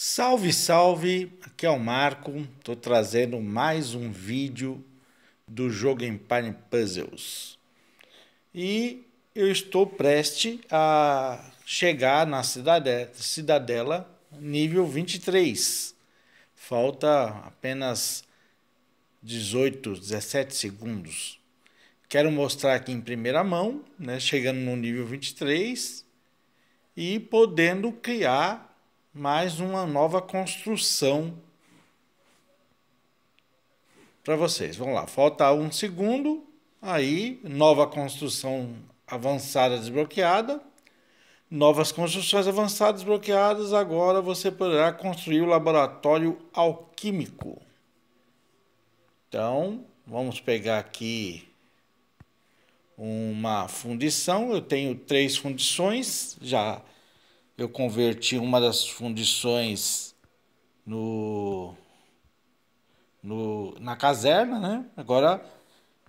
Salve, salve! Aqui é o Marco, estou trazendo mais um vídeo do jogo Empire Puzzles. E eu estou preste a chegar na cidadela nível 23. Falta apenas 18, 17 segundos. Quero mostrar aqui em primeira mão, né, chegando no nível 23 e podendo criar mais uma nova construção para vocês. Vamos lá, falta um segundo. Aí, nova construção avançada desbloqueada. Novas construções avançadas bloqueadas. Agora você poderá construir o laboratório alquímico. Então, vamos pegar aqui uma fundição. Eu tenho três fundições já eu converti uma das fundições no, no na caserna, né? Agora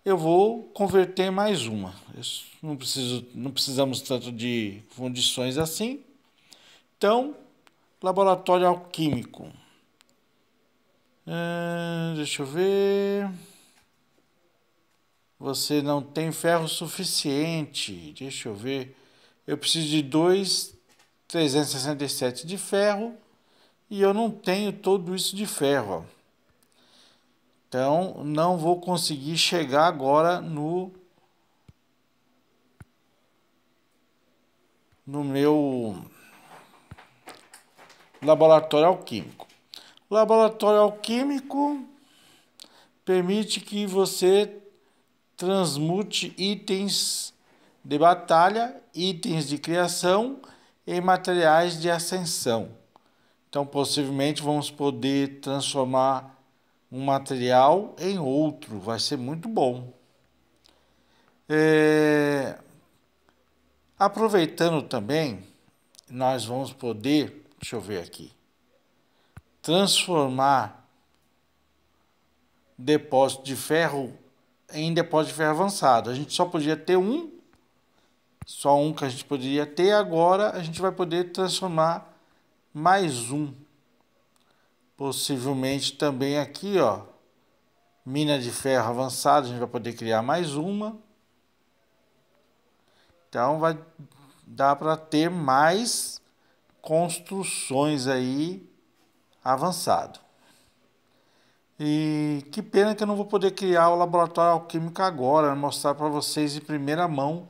eu vou converter mais uma. Eu não preciso, não precisamos tanto de fundições assim. Então, laboratório alquímico. É, deixa eu ver. Você não tem ferro suficiente. Deixa eu ver. Eu preciso de dois 367 de ferro e eu não tenho todo isso de ferro. Então, não vou conseguir chegar agora no no meu laboratório alquímico. O laboratório alquímico permite que você transmute itens de batalha, itens de criação e materiais de ascensão. Então, possivelmente, vamos poder transformar um material em outro, vai ser muito bom. É... Aproveitando também, nós vamos poder, deixa eu ver aqui, transformar depósito de ferro em depósito de ferro avançado. A gente só podia ter um só um que a gente poderia ter, agora a gente vai poder transformar mais um. Possivelmente também aqui, ó, mina de ferro avançada, a gente vai poder criar mais uma. Então vai dar para ter mais construções aí avançado. E que pena que eu não vou poder criar o laboratório alquímico agora, mostrar para vocês de primeira mão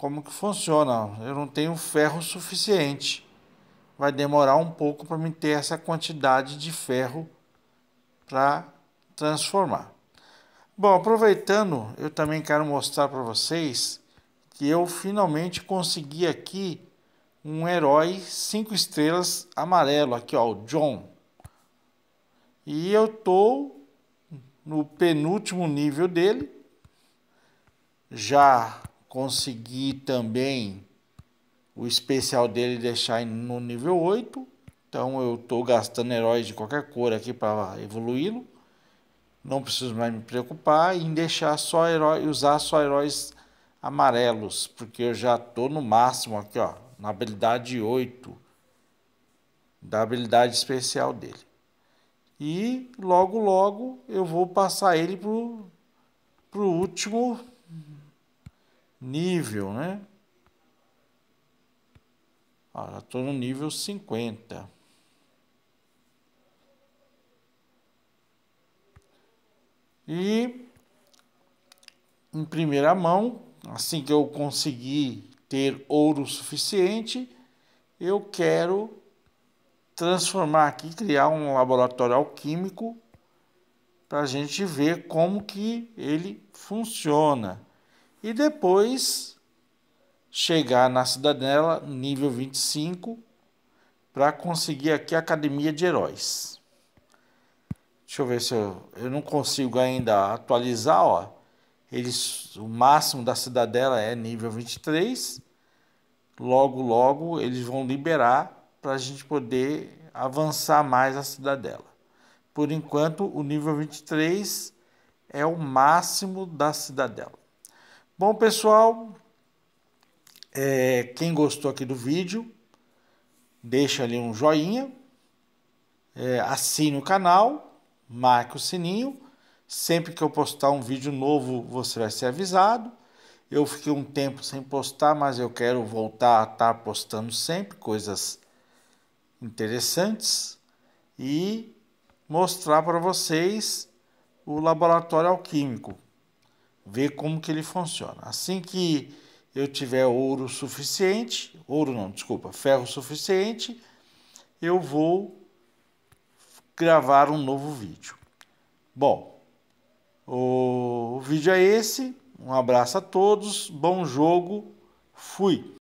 como que funciona. Eu não tenho ferro suficiente. Vai demorar um pouco para me ter essa quantidade de ferro para transformar. Bom, aproveitando, eu também quero mostrar para vocês que eu finalmente consegui aqui um herói 5 estrelas amarelo, aqui ó, o John. E eu tô no penúltimo nível dele, já Consegui também o especial dele deixar no nível 8. Então eu estou gastando heróis de qualquer cor aqui para evoluí-lo. Não preciso mais me preocupar em deixar só herói, usar só heróis amarelos, porque eu já estou no máximo aqui, ó, na habilidade 8 da habilidade especial dele. E logo logo eu vou passar ele pro pro último nível, né? Ah, já estou no nível 50. E em primeira mão, assim que eu conseguir ter ouro suficiente, eu quero transformar aqui, criar um laboratório alquímico para a gente ver como que ele funciona e depois chegar na Cidadela, nível 25, para conseguir aqui a Academia de Heróis. Deixa eu ver se eu, eu não consigo ainda atualizar, ó. Eles, o máximo da Cidadela é nível 23. Logo, logo eles vão liberar para a gente poder avançar mais a Cidadela. Por enquanto, o nível 23 é o máximo da Cidadela. Bom, pessoal, é, quem gostou aqui do vídeo, deixa ali um joinha, é, assine o canal, marque o sininho. Sempre que eu postar um vídeo novo, você vai ser avisado. Eu fiquei um tempo sem postar, mas eu quero voltar a estar postando sempre coisas interessantes e mostrar para vocês o laboratório alquímico ver como que ele funciona. Assim que eu tiver ouro suficiente, ouro não, desculpa, ferro suficiente, eu vou gravar um novo vídeo. Bom, o vídeo é esse. Um abraço a todos, bom jogo, fui!